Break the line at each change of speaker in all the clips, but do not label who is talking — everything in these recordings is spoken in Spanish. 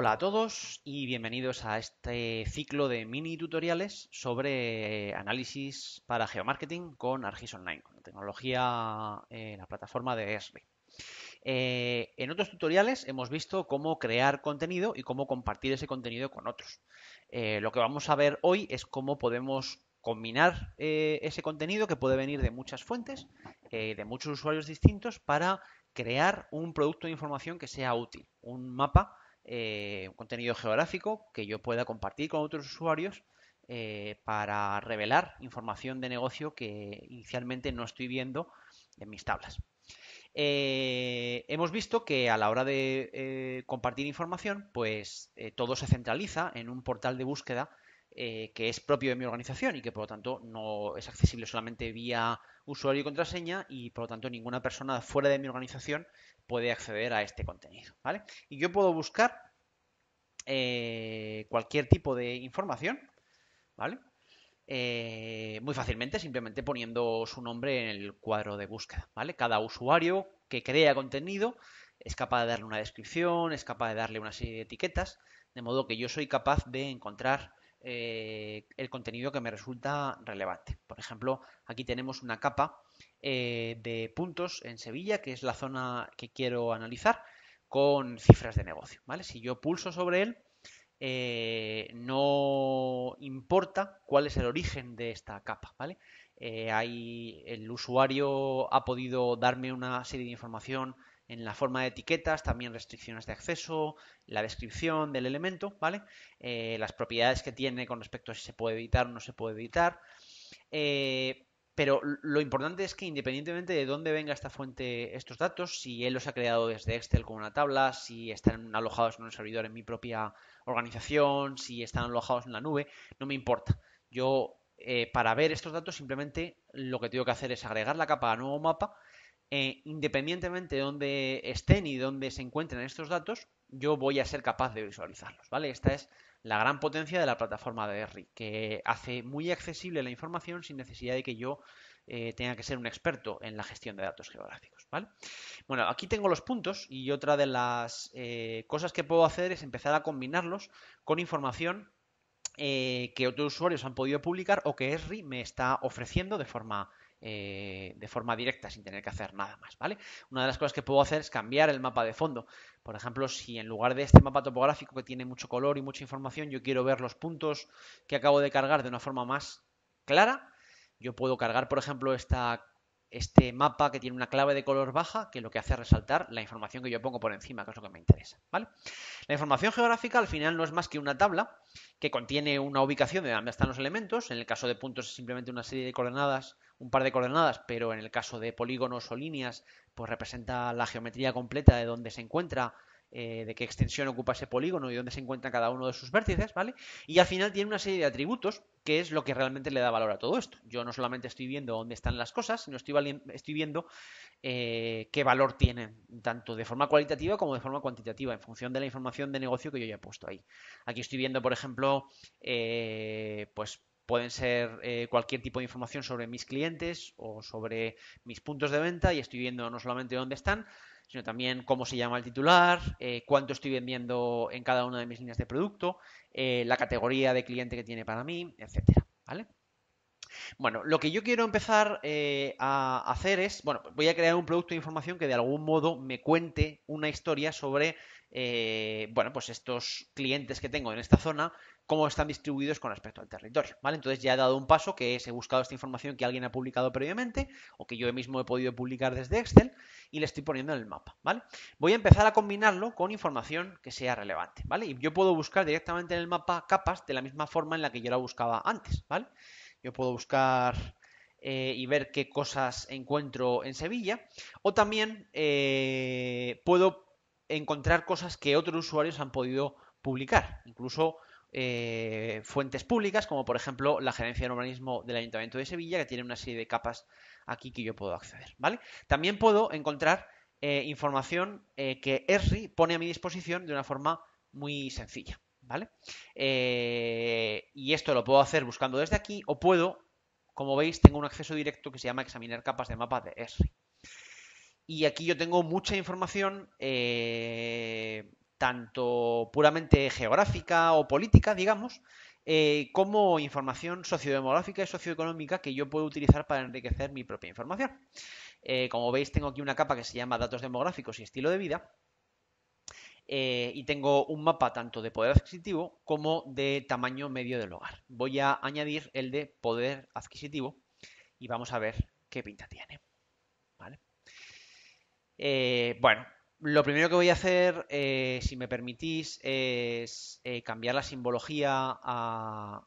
Hola a todos y bienvenidos a este ciclo de mini tutoriales sobre análisis para geomarketing con Argis Online, con la tecnología en eh, la plataforma de ESRI. Eh, en otros tutoriales hemos visto cómo crear contenido y cómo compartir ese contenido con otros. Eh, lo que vamos a ver hoy es cómo podemos combinar ese contenido que puede venir de muchas fuentes, de muchos usuarios distintos, para crear un producto de información que sea útil, un mapa eh, un contenido geográfico que yo pueda compartir con otros usuarios eh, para revelar información de negocio que inicialmente no estoy viendo en mis tablas. Eh, hemos visto que a la hora de compartir información, pues todo se centraliza en un portal de búsqueda eh, que es propio de mi organización y que por lo tanto no es accesible solamente vía usuario y contraseña y por lo tanto ninguna persona fuera de mi organización puede acceder a este contenido, ¿vale? Y yo puedo buscar eh, cualquier tipo de información, ¿vale? Eh, muy fácilmente, simplemente poniendo su nombre en el cuadro de búsqueda, ¿vale? Cada usuario que crea contenido es capaz de darle una descripción, es capaz de darle una serie de etiquetas, de modo que yo soy capaz de encontrar eh, el contenido que me resulta relevante. Por ejemplo, aquí tenemos una capa eh, de puntos en Sevilla, que es la zona que quiero analizar, con cifras de negocio. ¿vale? Si yo pulso sobre él, eh, no importa cuál es el origen de esta capa, ¿vale? el usuario ha podido darme una serie de información en la forma de etiquetas, también restricciones de acceso, la descripción del elemento, ¿vale? Eh, las propiedades que tiene con respecto a si se puede editar o no se puede editar. Eh, pero lo importante es que independientemente de dónde venga esta fuente, estos datos, si él los ha creado desde Excel con una tabla, si están alojados en un servidor en mi propia organización, si están alojados en la nube, no me importa. Yo, eh, para ver estos datos, simplemente lo que tengo que hacer es agregar la capa a nuevo mapa eh, independientemente de dónde estén y dónde se encuentren estos datos, yo voy a ser capaz de visualizarlos, Esta es la gran potencia de la plataforma de Esri, que hace muy accesible la información sin necesidad de que yo eh, tenga que ser un experto en la gestión de datos geográficos, Bueno, aquí tengo los puntos y otra de las eh, cosas que puedo hacer es empezar a combinarlos con información que otros usuarios han podido publicar o que Esri me está ofreciendo de forma eh, de forma directa sin tener que hacer nada más, ¿vale? Una de las cosas que puedo hacer es cambiar el mapa de fondo. Por ejemplo, si en lugar de este mapa topográfico que tiene mucho color y mucha información, yo quiero ver los puntos que acabo de cargar de una forma más clara, yo puedo cargar, por ejemplo, esta este mapa que tiene una clave de color baja que lo que hace es resaltar la información que yo pongo por encima, que es lo que me interesa. La información geográfica al final no es más que una tabla que contiene una ubicación de dónde están los elementos. En el caso de puntos es simplemente una serie de coordenadas, un par de coordenadas, pero en el caso de polígonos o líneas, pues representa la geometría completa de dónde se encuentra eh, de qué extensión ocupa ese polígono y dónde se encuentra cada uno de sus vértices, ¿vale? Y al final tiene una serie de atributos que es lo que realmente le da valor a todo esto. Yo no solamente estoy viendo dónde están las cosas, sino estoy, viendo eh, qué valor tienen, tanto de forma cualitativa como de forma cuantitativa, en función de la información de negocio que yo ya he puesto ahí. Aquí estoy viendo, por ejemplo, eh, pues pueden ser cualquier tipo de información sobre mis clientes o sobre mis puntos de venta y estoy viendo no solamente dónde están, sino también cómo se llama el titular, eh, cuánto estoy vendiendo en cada una de mis líneas de producto, eh, la categoría de cliente que tiene para mí, etcétera. ¿Vale? Bueno, lo que yo quiero empezar eh, a hacer es, bueno, voy a crear un producto de información que de algún modo me cuente una historia sobre, eh, bueno, pues estos clientes que tengo en esta zona, cómo están distribuidos con respecto al territorio, ¿vale? Entonces ya he dado un paso que es, he buscado esta información que alguien ha publicado previamente o que yo mismo he podido publicar desde Excel y le estoy poniendo en el mapa, ¿vale? Voy a empezar a combinarlo con información que sea relevante, ¿vale? Y yo puedo buscar directamente en el mapa capas de la misma forma en la que yo la buscaba antes, ¿vale? Yo puedo buscar eh, y ver qué cosas encuentro en Sevilla. O también eh, puedo encontrar cosas que otros usuarios han podido publicar, incluso eh, fuentes públicas, como por ejemplo la Gerencia de Urbanismo del Ayuntamiento de Sevilla, que tiene una serie de capas aquí que yo puedo acceder. ¿vale? También puedo encontrar información que ESRI pone a mi disposición de una forma muy sencilla. ¿vale? Eh, y esto lo puedo hacer buscando desde aquí o puedo, como veis, tengo un acceso directo que se llama examinar capas de mapa de ESRI. Y aquí yo tengo mucha información, eh, tanto puramente geográfica o política, digamos, eh, como información sociodemográfica y socioeconómica que yo puedo utilizar para enriquecer mi propia información. como veis, tengo aquí una capa que se llama datos demográficos y estilo de vida, eh, y tengo un mapa tanto de poder adquisitivo como de tamaño medio del hogar. Voy a añadir el de poder adquisitivo y vamos a ver qué pinta tiene. ¿Vale? Eh, bueno, lo primero que voy a hacer, eh, si me permitís, es cambiar la simbología a,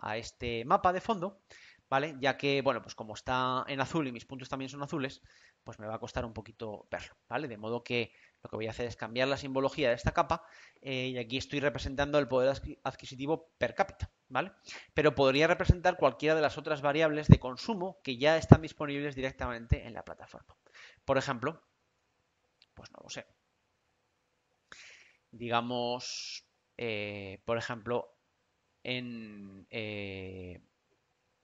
a este mapa de fondo. ¿Vale? Ya que, bueno, pues como está en azul y mis puntos también son azules, pues me va a costar un poquito verlo, ¿vale? De modo que lo que voy a hacer es cambiar la simbología de esta capa eh, y aquí estoy representando el poder adquisitivo per cápita, ¿vale? Pero podría representar cualquiera de las otras variables de consumo que ya están disponibles directamente en la plataforma. Por ejemplo, pues no lo sé. Digamos, eh, por ejemplo, en eh,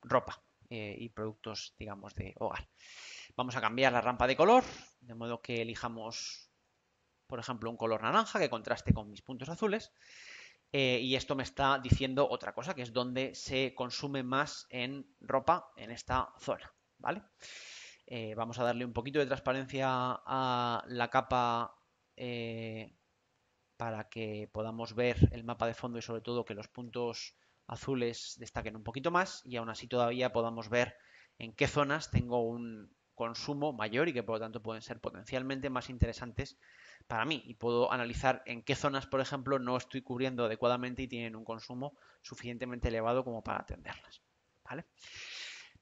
ropa y productos, digamos, de hogar. Vamos a cambiar la rampa de color, de modo que elijamos por ejemplo, un color naranja que contraste con mis puntos azules. Eh, y esto me está diciendo otra cosa, que es donde se consume más en ropa en esta zona, ¿vale? Eh, vamos a darle un poquito de transparencia a la capa eh, para que podamos ver el mapa de fondo y sobre todo que los puntos azules destaquen un poquito más y aún así todavía podamos ver en qué zonas tengo un, consumo mayor y que por lo tanto pueden ser potencialmente más interesantes para mí y puedo analizar en qué zonas, por ejemplo, no estoy cubriendo adecuadamente y tienen un consumo suficientemente elevado como para atenderlas. ¿Vale?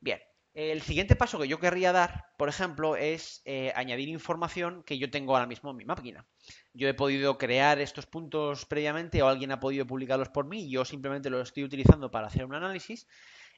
Bien, el siguiente paso que yo querría dar, por ejemplo, es eh, añadir información que yo tengo ahora mismo en mi máquina. Yo he podido crear estos puntos previamente o alguien ha podido publicarlos por mí y yo simplemente los estoy utilizando para hacer un análisis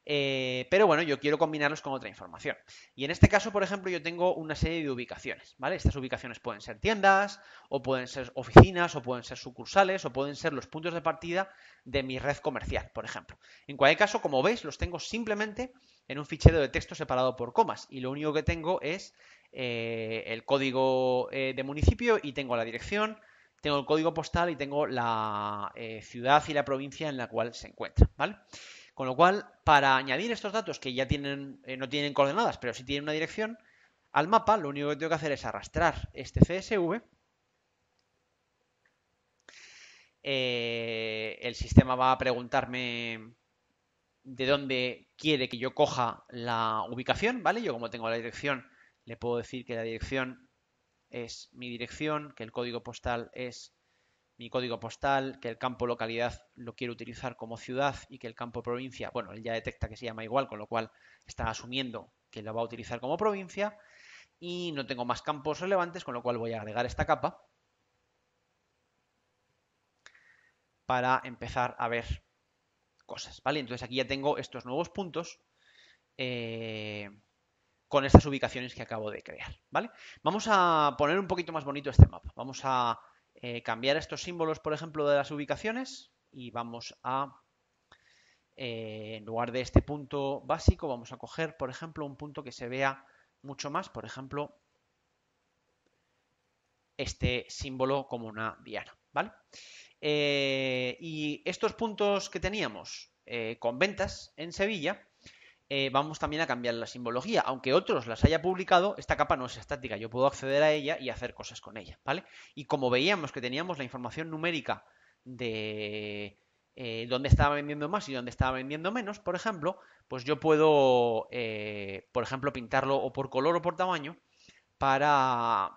eh, pero bueno, yo quiero combinarlos con otra información. Y en este caso, por ejemplo, yo tengo una serie de ubicaciones, ¿vale? Estas ubicaciones pueden ser tiendas, o pueden ser oficinas, o pueden ser sucursales, o pueden ser los puntos de partida de mi red comercial, por ejemplo. En cualquier caso, como veis, los tengo simplemente en un fichero de texto separado por comas, y lo único que tengo es eh, el código eh, de municipio y tengo la dirección, tengo el código postal y tengo la ciudad y la provincia en la cual se encuentra, ¿vale? Con lo cual, para añadir estos datos que ya tienen, eh, no tienen coordenadas, pero sí tienen una dirección, al mapa lo único que tengo que hacer es arrastrar este CSV. Eh, el sistema va a preguntarme de dónde quiere que yo coja la ubicación, ¿vale? Yo como tengo la dirección, le puedo decir que la dirección es mi dirección, que el código postal es mi código postal, que el campo localidad lo quiero utilizar como ciudad y que el campo provincia, bueno, él ya detecta que se llama igual, con lo cual está asumiendo que lo va a utilizar como provincia y no tengo más campos relevantes, con lo cual voy a agregar esta capa para empezar a ver cosas, ¿vale? Entonces aquí ya tengo estos nuevos puntos eh, con estas ubicaciones que acabo de crear, ¿vale? Vamos a poner un poquito más bonito este mapa. Vamos a eh, cambiar estos símbolos, por ejemplo, de las ubicaciones y vamos a, eh, en lugar de este punto básico, vamos a coger, por ejemplo, un punto que se vea mucho más, por ejemplo, este símbolo como una diana, ¿vale? Eh, y estos puntos que teníamos con ventas en Sevilla, eh, vamos también a cambiar la simbología. Aunque otros las haya publicado, esta capa no es estática. Yo puedo acceder a ella y hacer cosas con ella, ¿vale? Y como veíamos que teníamos la información numérica de eh, dónde estaba vendiendo más y dónde estaba vendiendo menos, por ejemplo, pues yo puedo, eh, por ejemplo, pintarlo o por color o por tamaño para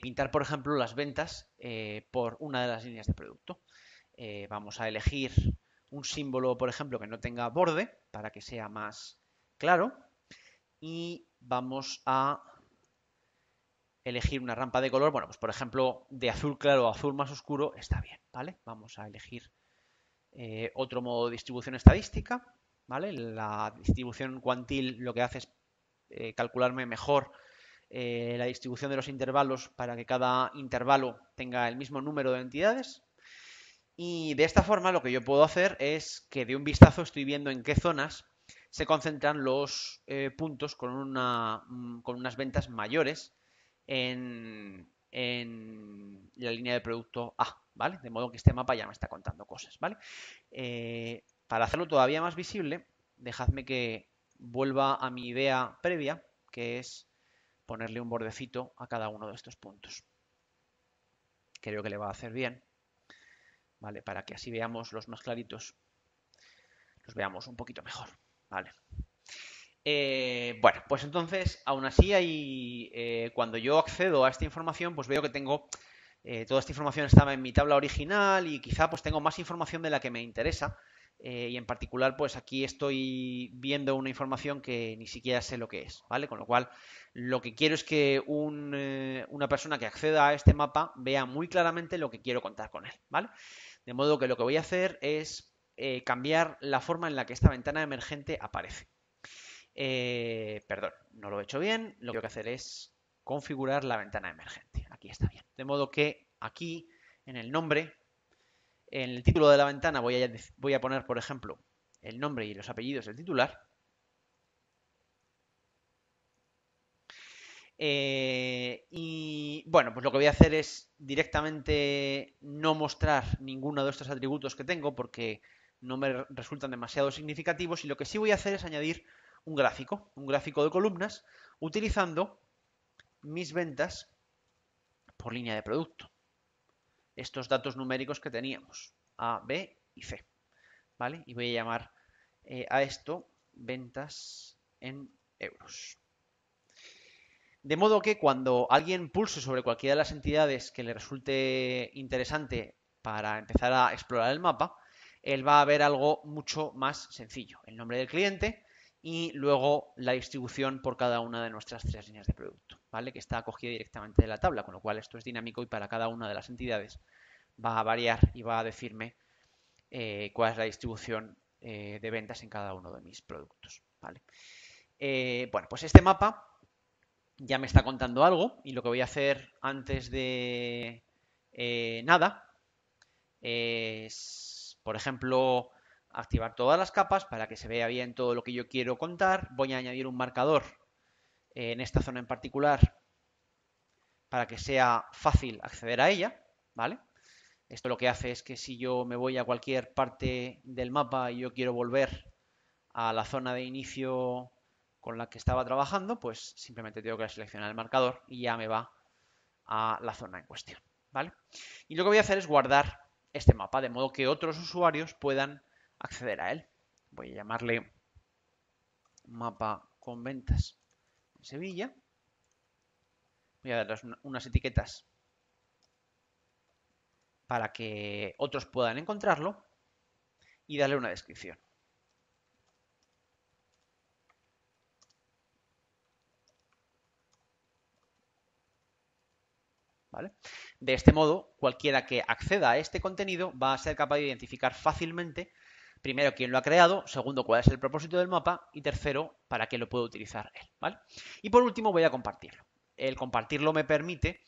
pintar, por ejemplo, las ventas por una de las líneas de producto. vamos a elegir un símbolo, por ejemplo, que no tenga borde, para que sea más claro. Y vamos a elegir una rampa de color, bueno, pues por ejemplo, de azul claro a azul más oscuro, está bien, ¿vale? Vamos a elegir eh, otro modo de distribución estadística, ¿vale? La distribución cuantil lo que hace es eh, calcularme mejor eh, la distribución de los intervalos para que cada intervalo tenga el mismo número de entidades. Y de esta forma lo que yo puedo hacer es que de un vistazo estoy viendo en qué zonas se concentran los eh, puntos con, una, mm, con unas ventas mayores en, la línea de producto A, ¿vale? De modo que este mapa ya me está contando cosas, ¿vale? Eh, para hacerlo todavía más visible, dejadme que vuelva a mi idea previa, que es ponerle un bordecito a cada uno de estos puntos. Creo que le va a hacer bien. ¿vale? Para que así veamos los más claritos, los veamos un poquito mejor, ¿vale? Eh, bueno, pues entonces, aún así, hay, eh, cuando yo accedo a esta información, pues veo que tengo... Eh, toda esta información estaba en mi tabla original y quizá pues tengo más información de la que me interesa, eh, y en particular, pues aquí estoy viendo una información que ni siquiera sé lo que es, ¿vale? Con lo cual, lo que quiero es que eh, una persona que acceda a este mapa vea muy claramente lo que quiero contar con él, ¿vale? De modo que lo que voy a hacer es eh, cambiar la forma en la que esta ventana emergente aparece. perdón, no lo he hecho bien. Lo que tengo que hacer es configurar la ventana emergente. Aquí está bien. De modo que aquí, en el nombre, en el título de la ventana voy a, poner, por ejemplo, el nombre y los apellidos del titular. Eh, y bueno, pues lo que voy a hacer es directamente no mostrar ninguno de estos atributos que tengo porque no me resultan demasiado significativos y lo que sí voy a hacer es añadir un gráfico, un gráfico de columnas utilizando mis ventas por línea de producto estos datos numéricos que teníamos, A, B y C. ¿Vale? Y voy a llamar eh, a esto ventas en euros. De modo que cuando alguien pulse sobre cualquiera de las entidades que le resulte interesante para empezar a explorar el mapa, él va a ver algo mucho más sencillo. El nombre del cliente, y luego la distribución por cada una de nuestras tres líneas de producto, ¿vale? Que está acogida directamente de la tabla, con lo cual esto es dinámico y para cada una de las entidades va a variar y va a decirme eh, cuál es la distribución eh, de ventas en cada uno de mis productos, ¿vale? Eh, bueno, pues este mapa ya me está contando algo y lo que voy a hacer antes de nada es, por ejemplo, activar todas las capas para que se vea bien todo lo que yo quiero contar. Voy a añadir un marcador eh, en esta zona en particular para que sea fácil acceder a ella, ¿vale? Esto lo que hace es que si yo me voy a cualquier parte del mapa y yo quiero volver a la zona de inicio con la que estaba trabajando, pues simplemente tengo que seleccionar el marcador y ya me va a la zona en cuestión, ¿vale? Y lo que voy a hacer es guardar este mapa, de modo que otros usuarios puedan acceder a él. Voy a llamarle mapa con ventas en Sevilla. Voy a darles unas etiquetas para que otros puedan encontrarlo y darle una descripción. De este modo, cualquiera que acceda a este contenido va a ser capaz de identificar fácilmente Primero, quién lo ha creado. Segundo, cuál es el propósito del mapa. Y tercero, para qué lo puedo utilizar él. ¿vale? Y por último, voy a compartirlo. El compartirlo me permite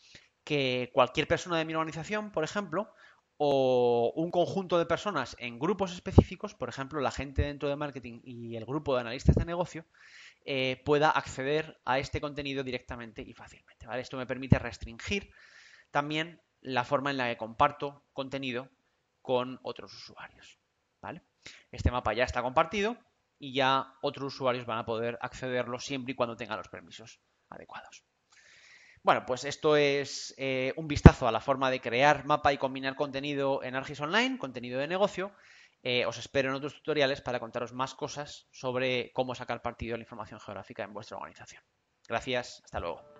que cualquier persona de mi organización, por ejemplo, o un conjunto de personas en grupos específicos, por ejemplo, la gente dentro de marketing y el grupo de analistas de negocio, eh, pueda acceder a este contenido directamente y fácilmente. Esto me permite restringir también la forma en la que comparto contenido con otros usuarios. ¿vale? Este mapa ya está compartido y ya otros usuarios van a poder accederlo siempre y cuando tengan los permisos adecuados. Bueno, pues esto es eh, un vistazo a la forma de crear mapa y combinar contenido en Argis Online, contenido de negocio. Eh, os espero en otros tutoriales para contaros más cosas sobre cómo sacar partido de la información geográfica en vuestra organización. Gracias, hasta luego.